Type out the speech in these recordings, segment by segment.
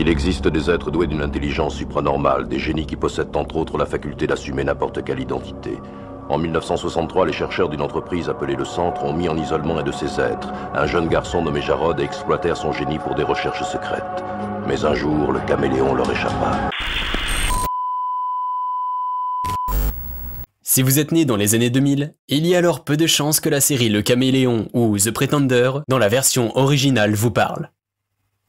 Il existe des êtres doués d'une intelligence supranormale, des génies qui possèdent entre autres la faculté d'assumer n'importe quelle identité. En 1963, les chercheurs d'une entreprise appelée le Centre ont mis en isolement un de ces êtres. Un jeune garçon nommé Jarod et à son génie pour des recherches secrètes. Mais un jour, le caméléon leur échappa. Si vous êtes né dans les années 2000, il y a alors peu de chances que la série Le Caméléon ou The Pretender, dans la version originale, vous parle.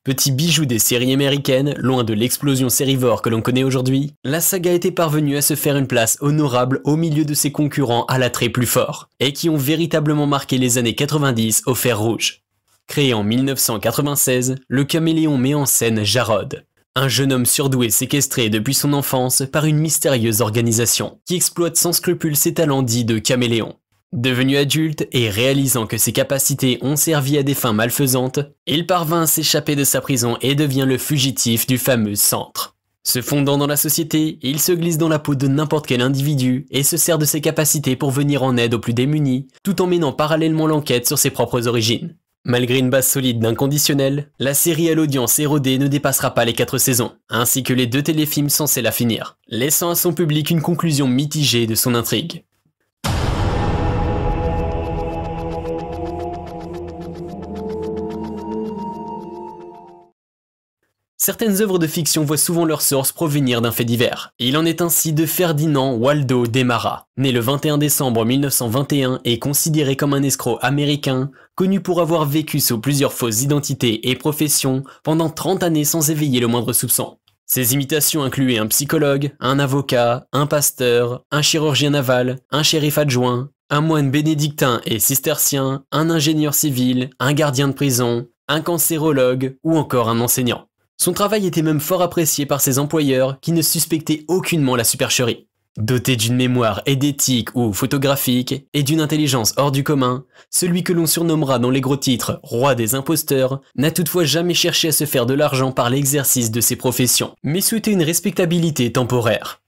Petit bijou des séries américaines, loin de l'explosion sérivore que l'on connaît aujourd'hui, la saga était parvenue à se faire une place honorable au milieu de ses concurrents à l'attrait plus fort, et qui ont véritablement marqué les années 90 au fer rouge. Créé en 1996, le caméléon met en scène Jarod, un jeune homme surdoué séquestré depuis son enfance par une mystérieuse organisation qui exploite sans scrupule ses talents dits de caméléon. Devenu adulte et réalisant que ses capacités ont servi à des fins malfaisantes, il parvint à s'échapper de sa prison et devient le fugitif du fameux centre. Se fondant dans la société, il se glisse dans la peau de n'importe quel individu et se sert de ses capacités pour venir en aide aux plus démunis, tout en menant parallèlement l'enquête sur ses propres origines. Malgré une base solide d'inconditionnel, la série à l'audience érodée ne dépassera pas les 4 saisons, ainsi que les deux téléfilms censés la finir, laissant à son public une conclusion mitigée de son intrigue. Certaines œuvres de fiction voient souvent leur source provenir d'un fait divers. Il en est ainsi de Ferdinand Waldo Demara. Né le 21 décembre 1921 et considéré comme un escroc américain, connu pour avoir vécu sous plusieurs fausses identités et professions pendant 30 années sans éveiller le moindre soupçon. Ses imitations incluaient un psychologue, un avocat, un pasteur, un chirurgien naval, un shérif adjoint, un moine bénédictin et cistercien, un ingénieur civil, un gardien de prison, un cancérologue ou encore un enseignant. Son travail était même fort apprécié par ses employeurs qui ne suspectaient aucunement la supercherie. Doté d'une mémoire édétique ou photographique et d'une intelligence hors du commun, celui que l'on surnommera dans les gros titres roi des imposteurs n'a toutefois jamais cherché à se faire de l'argent par l'exercice de ses professions, mais souhaitait une respectabilité temporaire.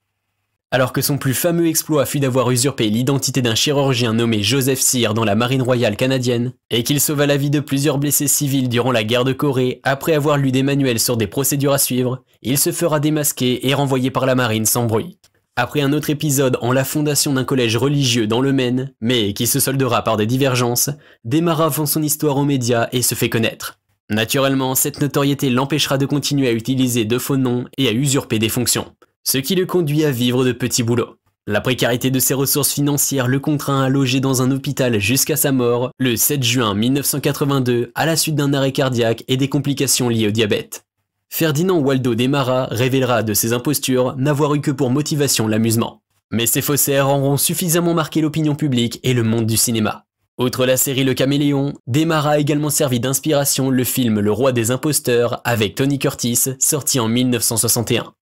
Alors que son plus fameux exploit fut d'avoir usurpé l'identité d'un chirurgien nommé Joseph Cyr dans la marine royale canadienne, et qu'il sauva la vie de plusieurs blessés civils durant la guerre de Corée après avoir lu des manuels sur des procédures à suivre, il se fera démasquer et renvoyé par la marine sans bruit. Après un autre épisode en la fondation d'un collège religieux dans le Maine, mais qui se soldera par des divergences, Démara vend son histoire aux médias et se fait connaître. Naturellement, cette notoriété l'empêchera de continuer à utiliser de faux noms et à usurper des fonctions ce qui le conduit à vivre de petits boulots. La précarité de ses ressources financières le contraint à loger dans un hôpital jusqu'à sa mort le 7 juin 1982 à la suite d'un arrêt cardiaque et des complications liées au diabète. Ferdinand Waldo Demara révélera de ses impostures n'avoir eu que pour motivation l'amusement. Mais ses faussaires auront suffisamment marqué l'opinion publique et le monde du cinéma. Outre la série Le Caméléon, Demara a également servi d'inspiration le film Le Roi des Imposteurs avec Tony Curtis, sorti en 1961.